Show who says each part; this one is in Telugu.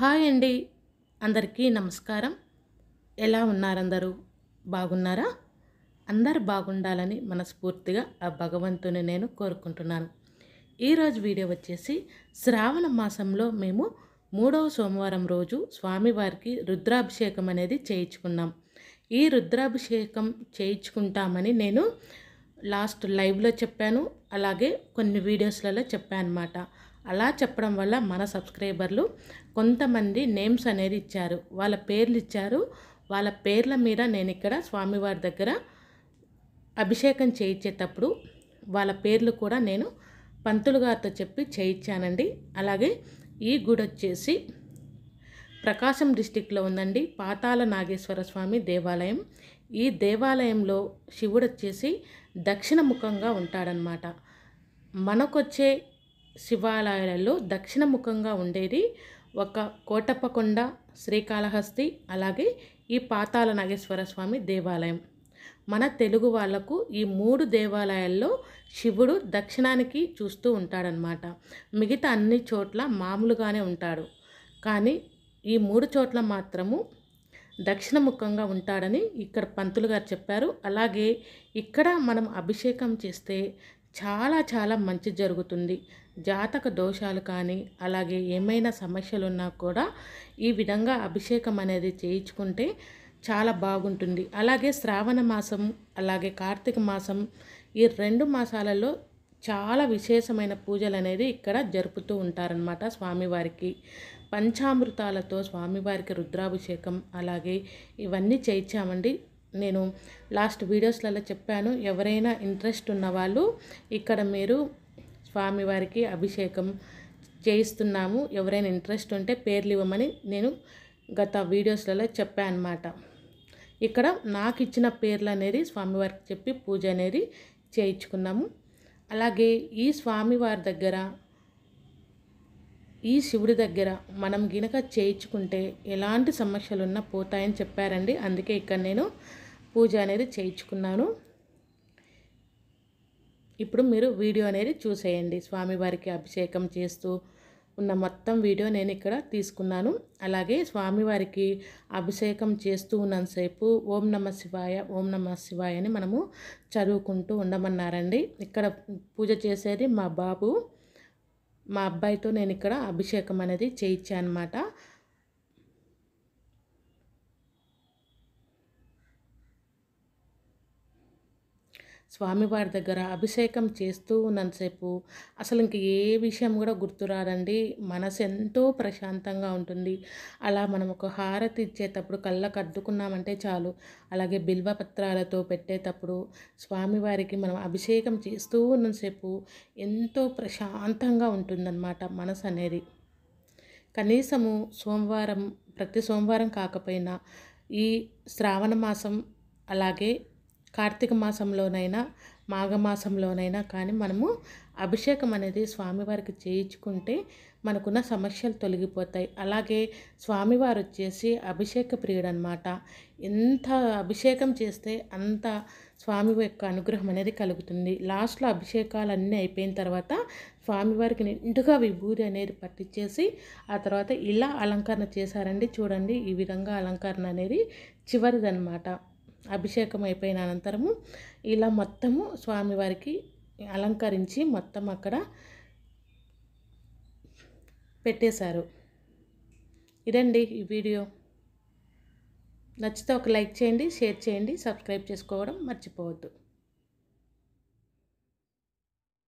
Speaker 1: హాయ్ అండి అందరికీ నమస్కారం ఎలా ఉన్నారందరూ బాగున్నారా అందరు బాగుండాలని మనస్ఫూర్తిగా ఆ భగవంతుని నేను కోరుకుంటున్నాను ఈరోజు వీడియో వచ్చేసి శ్రావణ మాసంలో మేము మూడవ సోమవారం రోజు స్వామివారికి రుద్రాభిషేకం అనేది చేయించుకున్నాం ఈ రుద్రాభిషేకం చేయించుకుంటామని నేను లాస్ట్ లైవ్లో చెప్పాను అలాగే కొన్ని వీడియోస్లలో చెప్పాను అనమాట అలా చెప్పడం వల్ల మన సబ్స్క్రైబర్లు కొంతమంది నేమ్స్ అనేది ఇచ్చారు వాళ్ళ పేర్లు ఇచ్చారు వాళ్ళ పేర్ల మీద నేను ఇక్కడ స్వామివారి దగ్గర అభిషేకం చేయించేటప్పుడు వాళ్ళ పేర్లు కూడా నేను పంతులు గారితో చెప్పి చేయించానండి అలాగే ఈ గుడి వచ్చేసి ప్రకాశం డిస్టిక్లో ఉందండి పాతాల నాగేశ్వర స్వామి దేవాలయం ఈ దేవాలయంలో శివుడు వచ్చేసి దక్షిణముఖంగా ఉంటాడనమాట మనకొచ్చే శివాలయాలలో దక్షిణముఖంగా ఉండేది ఒక కోటప్పకొండ శ్రీకాళహస్తి అలాగే ఈ పాతాల నాగేశ్వర స్వామి దేవాలయం మన తెలుగు వాళ్లకు ఈ మూడు దేవాలయాల్లో శివుడు దక్షిణానికి చూస్తూ ఉంటాడనమాట మిగతా అన్ని చోట్ల మామూలుగానే ఉంటాడు కానీ ఈ మూడు చోట్ల మాత్రము దక్షిణముఖంగా ఉంటాడని ఇక్కడ పంతులు గారు చెప్పారు అలాగే ఇక్కడ మనం అభిషేకం చేస్తే చాలా చాలా మంచి జరుగుతుంది జాతక దోషాలు కానీ అలాగే ఏమైనా సమస్యలున్నా కూడా ఈ విధంగా అభిషేకం అనేది చేయించుకుంటే చాలా బాగుంటుంది అలాగే శ్రావణ మాసం అలాగే కార్తీక మాసం ఈ రెండు మాసాలలో చాలా విశేషమైన పూజలు అనేది ఇక్కడ జరుపుతూ ఉంటారనమాట స్వామివారికి పంచామృతాలతో స్వామివారికి రుద్రాభిషేకం అలాగే ఇవన్నీ చేయించామండి నేను లాస్ట్ వీడియోస్లలో చెప్పాను ఎవరైనా ఇంట్రెస్ట్ ఉన్నవాళ్ళు ఇక్కడ మీరు స్వామివారికి అభిషేకం చేయిస్తున్నాము ఎవరైనా ఇంట్రెస్ట్ ఉంటే పేర్లు ఇవ్వమని నేను గత వీడియోస్లలో చెప్పాను అన్నమాట ఇక్కడ నాకు ఇచ్చిన పేర్లు అనేది స్వామివారికి చెప్పి పూజ అనేది చేయించుకున్నాము అలాగే ఈ స్వామివారి దగ్గర ఈ శివుడి దగ్గర మనం గినక చేయించుకుంటే ఎలాంటి సమస్యలున్నా పోతాయని చెప్పారండి అందుకే ఇక్కడ నేను పూజ అనేది చేయించుకున్నాను ఇప్పుడు మీరు వీడియో అనేది చూసేయండి స్వామివారికి అభిషేకం చేస్తూ ఉన్న మొత్తం వీడియో నేను ఇక్కడ తీసుకున్నాను అలాగే స్వామివారికి అభిషేకం చేస్తూ ఉన్నంతసేపు ఓం నమ శివాయ ఓం నమ శివాయ అని మనము చదువుకుంటూ ఉండమన్నారండి ఇక్కడ పూజ చేసేది మా బాబు మా అబ్బాయితో నేను ఇక్కడ అభిషేకం అనేది చేయించాను అనమాట స్వామివారి దగ్గర అభిషేకం చేస్తూ ఉన్నంతసేపు అసలు ఇంక ఏ విషయం కూడా గుర్తురాదండి మనసు ఎంతో ప్రశాంతంగా ఉంటుంది అలా మనం ఒక హారతి ఇచ్చేటప్పుడు కళ్ళకు అద్దుకున్నామంటే చాలు అలాగే బిల్వపత్రాలతో పెట్టేటప్పుడు స్వామివారికి మనం అభిషేకం చేస్తూ ఉన్నంతసేపు ఎంతో ప్రశాంతంగా ఉంటుందన్నమాట మనసు అనేది కనీసము సోమవారం ప్రతి సోమవారం కాకపోయినా ఈ శ్రావణ మాసం అలాగే కార్తీక మాసంలోనైనా మాఘమాసంలోనైనా కానీ మనము అభిషేకం అనేది స్వామివారికి చేయించుకుంటే మనకున్న సమస్యలు తొలగిపోతాయి అలాగే స్వామివారు వచ్చేసి అభిషేక ప్రియుడు అనమాట ఎంత అభిషేకం చేస్తే అంత స్వామి యొక్క అనుగ్రహం అనేది కలుగుతుంది లాస్ట్లో అభిషేకాలు అన్నీ అయిపోయిన తర్వాత స్వామివారికి నిండుగా విభూతి అనేది పట్టించేసి ఆ తర్వాత ఇలా అలంకరణ చేశారండి చూడండి ఈ విధంగా అలంకరణ అనేది చివరిదనమాట అభిషేకం అయిపోయిన అనంతరము ఇలా మొత్తము స్వామివారికి అలంకరించి మొత్తం అక్కడ పెట్టేశారు ఇదండి ఈ వీడియో నచ్చితే ఒక లైక్ చేయండి షేర్ చేయండి సబ్స్క్రైబ్ చేసుకోవడం మర్చిపోవద్దు